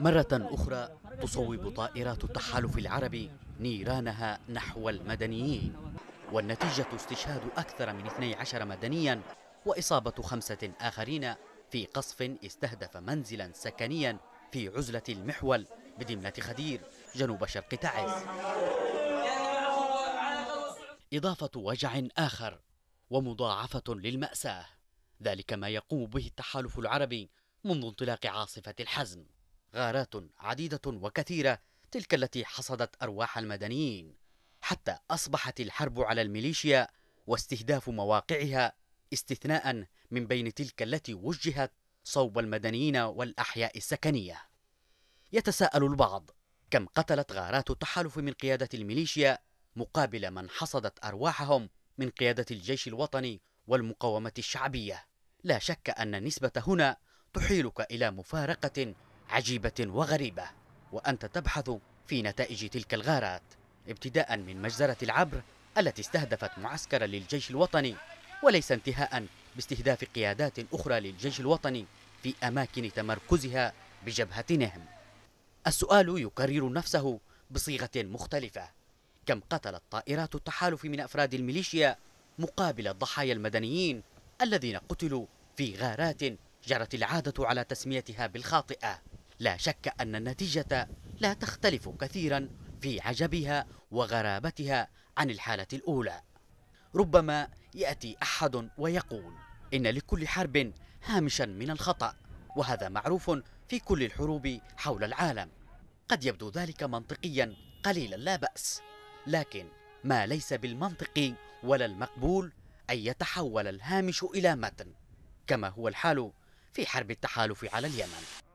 مرة أخرى تصوب طائرات التحالف العربي نيرانها نحو المدنيين والنتيجة استشهاد أكثر من 12 مدنيا وإصابة خمسة آخرين في قصف استهدف منزلا سكنيا في عزلة المحول بدمنة خدير جنوب شرق تعز إضافة وجع آخر ومضاعفة للمأساة ذلك ما يقوم به التحالف العربي منذ انطلاق عاصفة الحزم غارات عديدة وكثيرة تلك التي حصدت أرواح المدنيين حتى أصبحت الحرب على الميليشيا واستهداف مواقعها استثناء من بين تلك التي وجهت صوب المدنيين والأحياء السكنية يتساءل البعض كم قتلت غارات التحالف من قيادة الميليشيا مقابل من حصدت أرواحهم من قيادة الجيش الوطني والمقاومة الشعبية لا شك أن النسبة هنا تحيلك إلى مفارقة عجيبة وغريبة وأنت تبحث في نتائج تلك الغارات ابتداء من مجزرة العبر التي استهدفت معسكرا للجيش الوطني وليس انتهاء باستهداف قيادات أخرى للجيش الوطني في أماكن تمركزها بجبهتهم السؤال يكرر نفسه بصيغة مختلفة كم قتلت طائرات التحالف من أفراد الميليشيا مقابل الضحايا المدنيين الذين قتلوا في غارات جرت العادة على تسميتها بالخاطئة لا شك أن النتيجة لا تختلف كثيرا في عجبها وغرابتها عن الحالة الأولى ربما يأتي أحد ويقول إن لكل حرب هامشا من الخطأ وهذا معروف في كل الحروب حول العالم قد يبدو ذلك منطقيا قليلا لا بأس لكن ما ليس بالمنطق ولا المقبول أن يتحول الهامش إلى متن كما هو الحال في حرب التحالف على اليمن